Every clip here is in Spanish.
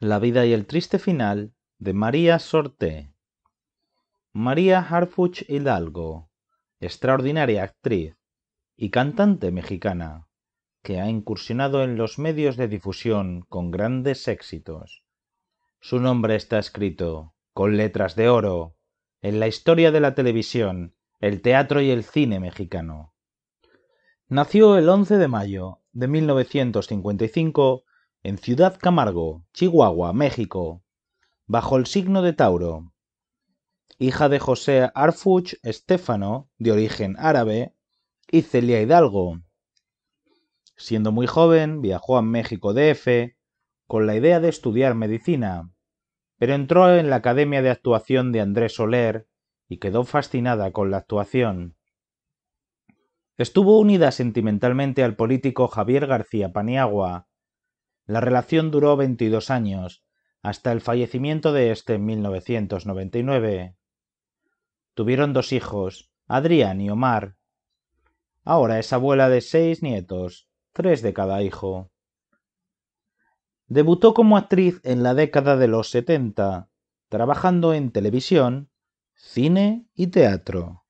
La vida y el triste final de María Sorté. María Harfuch Hidalgo, extraordinaria actriz y cantante mexicana, que ha incursionado en los medios de difusión con grandes éxitos. Su nombre está escrito, con letras de oro, en la historia de la televisión, el teatro y el cine mexicano. Nació el 11 de mayo de 1955 en Ciudad Camargo, Chihuahua, México, bajo el signo de Tauro. Hija de José Arfuch Estéfano, de origen árabe, y Celia Hidalgo. Siendo muy joven, viajó a México DF con la idea de estudiar medicina, pero entró en la Academia de Actuación de Andrés Soler y quedó fascinada con la actuación. Estuvo unida sentimentalmente al político Javier García Paniagua, la relación duró 22 años, hasta el fallecimiento de este en 1999. Tuvieron dos hijos, Adrián y Omar. Ahora es abuela de seis nietos, tres de cada hijo. Debutó como actriz en la década de los 70, trabajando en televisión, cine y teatro.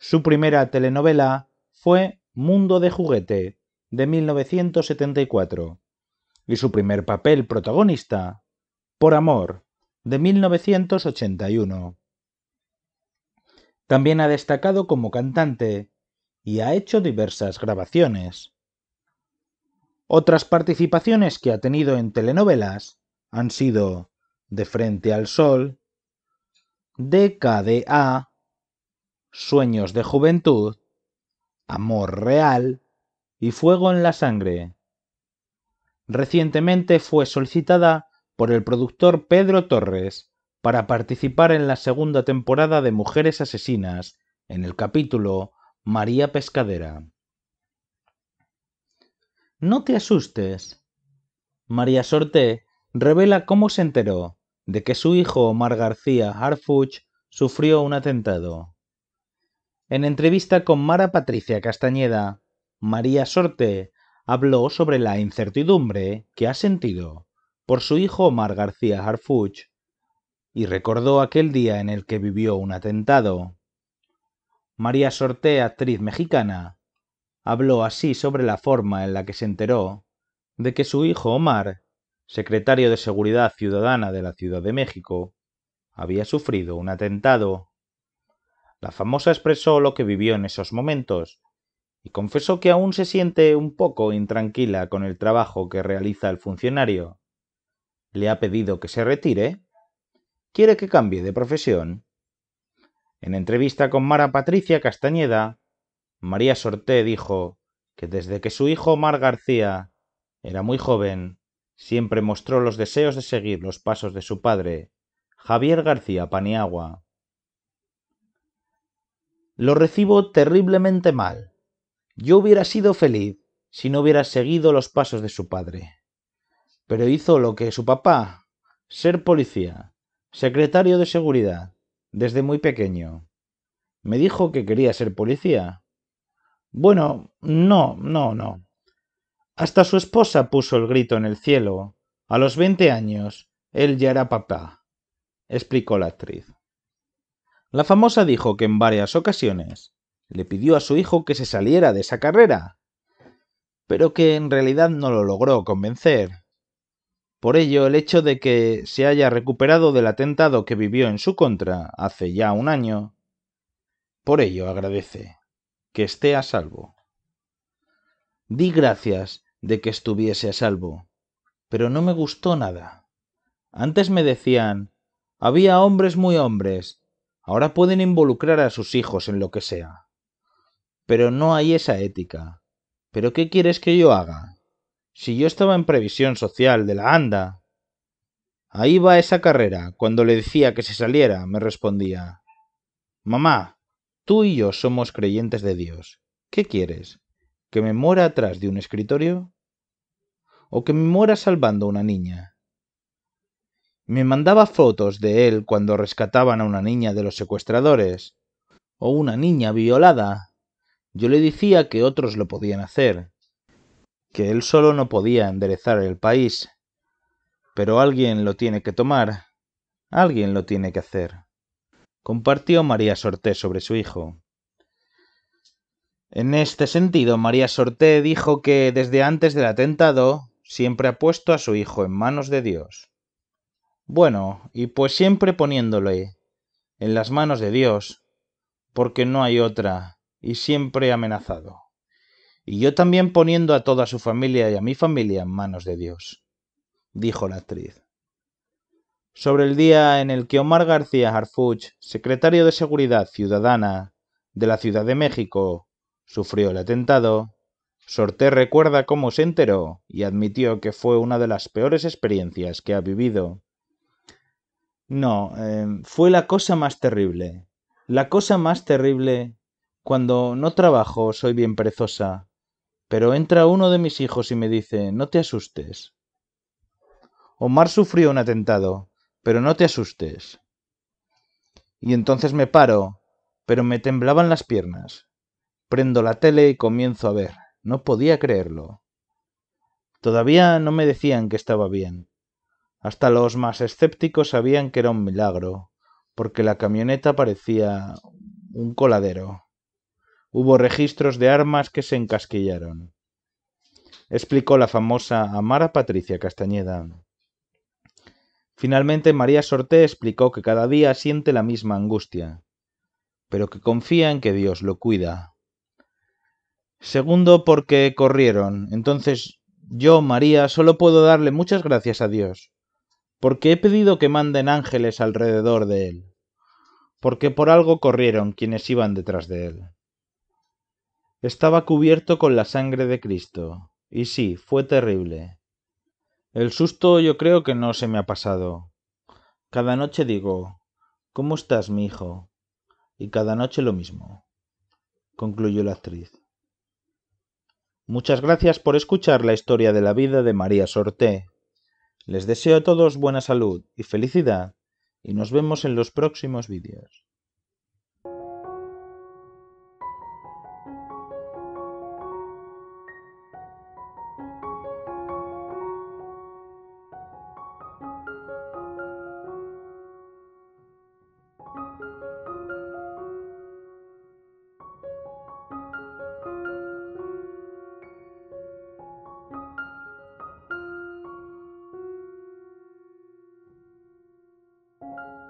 Su primera telenovela fue Mundo de Juguete, de 1974, y su primer papel protagonista, Por Amor, de 1981. También ha destacado como cantante y ha hecho diversas grabaciones. Otras participaciones que ha tenido en telenovelas han sido De Frente al Sol, DKDA, Sueños de Juventud, Amor Real y Fuego en la Sangre. Recientemente fue solicitada por el productor Pedro Torres para participar en la segunda temporada de Mujeres Asesinas, en el capítulo María Pescadera. No te asustes. María Sorte revela cómo se enteró de que su hijo Omar García Harfuch sufrió un atentado. En entrevista con Mara Patricia Castañeda, María Sorte habló sobre la incertidumbre que ha sentido por su hijo Omar García Harfuch y recordó aquel día en el que vivió un atentado. María Sorté, actriz mexicana, habló así sobre la forma en la que se enteró de que su hijo Omar, secretario de Seguridad Ciudadana de la Ciudad de México, había sufrido un atentado. La famosa expresó lo que vivió en esos momentos y confesó que aún se siente un poco intranquila con el trabajo que realiza el funcionario. Le ha pedido que se retire. Quiere que cambie de profesión. En entrevista con Mara Patricia Castañeda, María Sorté dijo que desde que su hijo Mar García era muy joven, siempre mostró los deseos de seguir los pasos de su padre, Javier García Paniagua. Lo recibo terriblemente mal, yo hubiera sido feliz si no hubiera seguido los pasos de su padre. Pero hizo lo que su papá, ser policía, secretario de seguridad, desde muy pequeño. Me dijo que quería ser policía. Bueno, no, no, no. Hasta su esposa puso el grito en el cielo. A los veinte años, él ya era papá, explicó la actriz. La famosa dijo que en varias ocasiones le pidió a su hijo que se saliera de esa carrera, pero que en realidad no lo logró convencer. Por ello, el hecho de que se haya recuperado del atentado que vivió en su contra hace ya un año, por ello agradece que esté a salvo. Di gracias de que estuviese a salvo, pero no me gustó nada. Antes me decían, había hombres muy hombres, ahora pueden involucrar a sus hijos en lo que sea pero no hay esa ética. ¿Pero qué quieres que yo haga? Si yo estaba en previsión social de la ANDA. Ahí va esa carrera. Cuando le decía que se saliera, me respondía. Mamá, tú y yo somos creyentes de Dios. ¿Qué quieres? ¿Que me muera atrás de un escritorio? ¿O que me muera salvando a una niña? Me mandaba fotos de él cuando rescataban a una niña de los secuestradores. O una niña violada yo le decía que otros lo podían hacer, que él solo no podía enderezar el país, pero alguien lo tiene que tomar, alguien lo tiene que hacer. Compartió María Sorté sobre su hijo. En este sentido, María Sorté dijo que desde antes del atentado siempre ha puesto a su hijo en manos de Dios. Bueno, y pues siempre poniéndole en las manos de Dios, porque no hay otra y siempre amenazado, y yo también poniendo a toda su familia y a mi familia en manos de Dios, dijo la actriz. Sobre el día en el que Omar García Harfuch, secretario de Seguridad Ciudadana de la Ciudad de México, sufrió el atentado, Sorté recuerda cómo se enteró y admitió que fue una de las peores experiencias que ha vivido. No, em, fue la cosa más terrible, la cosa más terrible cuando no trabajo soy bien perezosa, pero entra uno de mis hijos y me dice no te asustes. Omar sufrió un atentado, pero no te asustes. Y entonces me paro, pero me temblaban las piernas. Prendo la tele y comienzo a ver. No podía creerlo. Todavía no me decían que estaba bien. Hasta los más escépticos sabían que era un milagro, porque la camioneta parecía un coladero hubo registros de armas que se encasquillaron. Explicó la famosa Amara Patricia Castañeda. Finalmente, María Sorté explicó que cada día siente la misma angustia, pero que confía en que Dios lo cuida. Segundo, porque corrieron. Entonces, yo, María, solo puedo darle muchas gracias a Dios, porque he pedido que manden ángeles alrededor de él, porque por algo corrieron quienes iban detrás de él. Estaba cubierto con la sangre de Cristo. Y sí, fue terrible. El susto yo creo que no se me ha pasado. Cada noche digo, ¿Cómo estás, mi hijo? Y cada noche lo mismo, concluyó la actriz. Muchas gracias por escuchar la historia de la vida de María Sorté. Les deseo a todos buena salud y felicidad y nos vemos en los próximos vídeos. Thank you